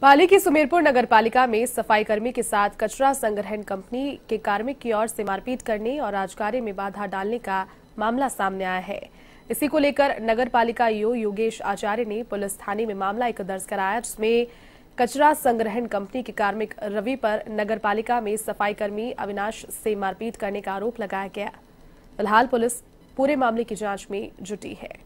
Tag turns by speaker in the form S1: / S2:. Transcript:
S1: पाली की सुमेरपुर नगर पालिका में सफाई कर्मी के साथ कचरा संग्रहण कंपनी के कार्मिक की ओर से मारपीट करने और राजकार्य में बाधा डालने का मामला सामने आया है इसी को लेकर नगर पालिका यो योगेश आचार्य ने पुलिस थाने में मामला एक दर्ज कराया जिसमें कचरा संग्रहण कंपनी के कार्मिक रवि पर नगर पालिका में सफाई कर्मी अविनाश से मारपीट करने का आरोप लगाया गया फिलहाल पुलिस पूरे मामले की जांच में जुटी है